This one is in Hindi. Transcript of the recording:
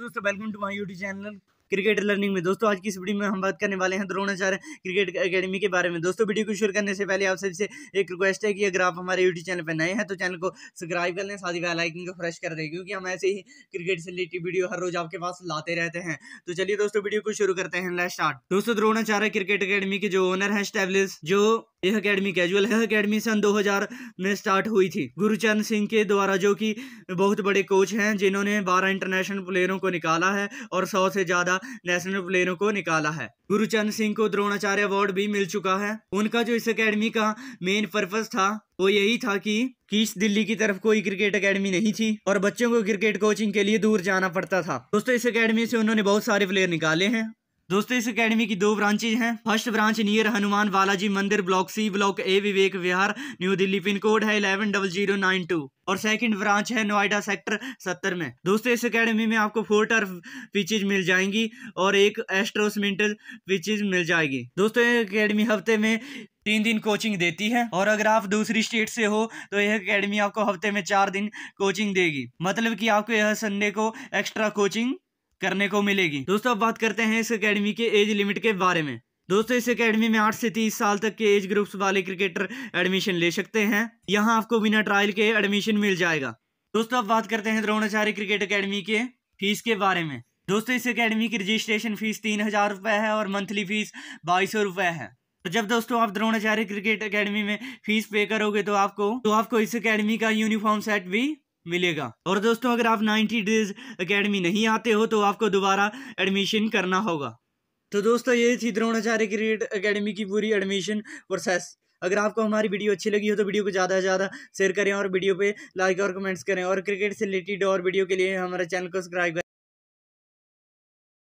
दोस्तों welcome to my YouTube channel cricket learning में दोस्तों आज की इस वीडियो में हम बात करने वाले हैं द्रोणाचार्य क्रिकेट एकेडमी के बारे में दोस्तों वीडियो को शुरू करने से पहले आप सबसे एक रिक्वेस्ट है कि अगर आप हमारे यूट्यूब चैनल पर नए हैं तो चैनल को सब्सक्राइब कर लें साथ ही बेलाइकन को फ्रेश कर दें क्योंकि हम ऐसे ही क्रिकेट से रिलेटेड वीडियो हर रोज आपके पास लाते रहते हैं तो चलिए दोस्तों वीडियो को शुरू करते हैं स्टार्ट दोस्तों द्रोणाचार्य क्रिकेट अकेडमी के जो ओनर है स्टेबलिस जो यह अकेडमी कैजुअल हेल्थ अकेडमी सन 2000 में स्टार्ट हुई थी गुरुचंद सिंह के द्वारा जो कि बहुत बड़े कोच हैं जिन्होंने 12 इंटरनेशनल प्लेयरों को निकाला है और 100 से ज़्यादा नेशनल प्लेयरों को निकाला है गुरुचंद सिंह को द्रोणाचार्य अवार्ड भी मिल चुका है उनका जो इस अकेडमी का मेन पर्पज़ था वो यही था कि किस दिल्ली की तरफ कोई क्रिकेट एकेडमी नहीं थी और बच्चों को क्रिकेट कोचिंग के लिए दूर जाना पड़ता था दोस्तों इस एकेडमी से उन्होंने बहुत सारे प्लेयर निकाले हैं दोस्तों इस एकेडमी की दो ब्रांचेज हैं first branch near Hanuman Balaji मंदिर block C block A Vivek Vihar New Delhi pin code है eleven double zero nine two और सेकंड ब्रांच है नोएडा सेक्टर सत्तर में दोस्तों इस एकेडमी में आपको फोर टर्फ पिचेज मिल जाएंगी और एक एस्ट्रोसमेंटल पिचेज मिल जाएगी दोस्तों ये अकेडमी हफ्ते में तीन दिन कोचिंग देती है और अगर आप दूसरी स्टेट से हो तो यह अकेडमी आपको हफ्ते में चार दिन कोचिंग देगी मतलब कि आपको यह संडे को एक्स्ट्रा कोचिंग करने को मिलेगी दोस्तों अब बात करते हैं इस अकेडमी के एज लिमिट के बारे में दोस्तों इस एकेडमी में 8 से 30 साल तक के एज ग्रुप्स वाले क्रिकेटर एडमिशन ले सकते हैं यहां आपको बिना ट्रायल के एडमिशन मिल जाएगा दोस्तों अब बात करते हैं द्रोणाचार्य क्रिकेट एकेडमी के फीस के बारे में दोस्तों इस एकेडमी की रजिस्ट्रेशन फीस तीन हज़ार रुपए है और मंथली फीस बाईस रुपए है तो जब दोस्तों आप द्रोणाचार्य क्रिकेट अकेडमी में फीस पे करोगे तो आपको तो आपको इस अकेडमी का यूनिफॉर्म सेट भी मिलेगा और दोस्तों अगर आप 90 डेज एकेडमी नहीं आते हो तो आपको दोबारा एडमिशन करना होगा तो दोस्तों ये थी द्रोणाचार्य क्रिकेट एकेडमी की पूरी एडमिशन प्रोसेस अगर आपको हमारी वीडियो अच्छी लगी हो तो वीडियो को ज़्यादा से ज़्यादा शेयर करें और वीडियो पे लाइक और कमेंट्स करें और क्रिकेट से रिलेटेड और वीडियो के लिए हमारे चैनल को सब्सक्राइब करें